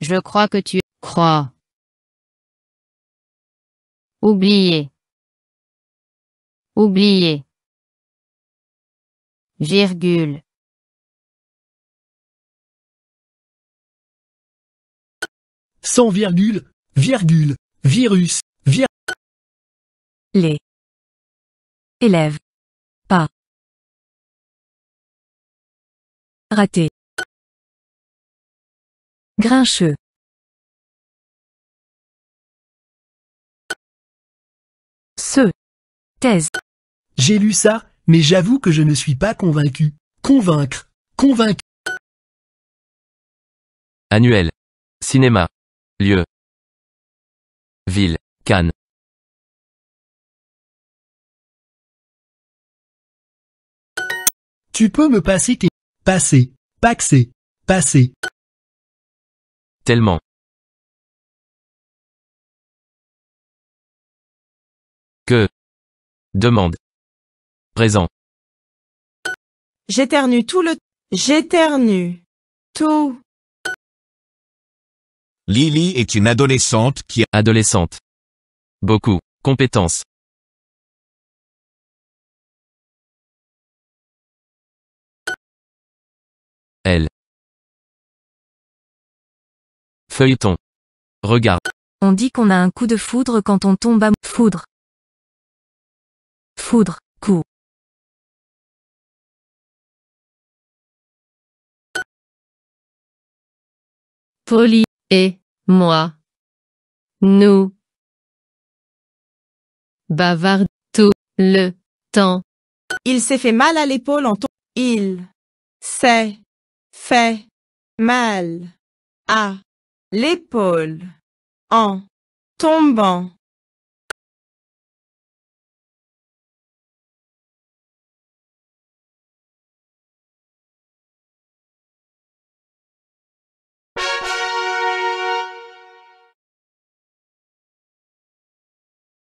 Je crois que tu crois. Oublier. Oublier. Virgule. Sans virgule, virgule, virus, vir... Les. Élèves. Pas. Raté. Grincheux. Ce. Thèse. J'ai lu ça, mais j'avoue que je ne suis pas convaincu. Convaincre. Convaincu. Annuel. Cinéma. Lieu. Ville. Cannes. Tu peux me passer tes... Passer. Paxer. Passer. Tellement. Que. Demande. Présent. J'éternue tout le... J'éternue. Tout. Lily est une adolescente qui... Adolescente. Beaucoup. Compétences. Feuilleton. Regarde. On dit qu'on a un coup de foudre quand on tombe à foudre. Foudre, coup. Poli. et moi. Nous. Bavarde tout le temps. Il s'est fait mal à l'épaule en tombant. Il s'est fait mal ah. L'épaule. En tombant.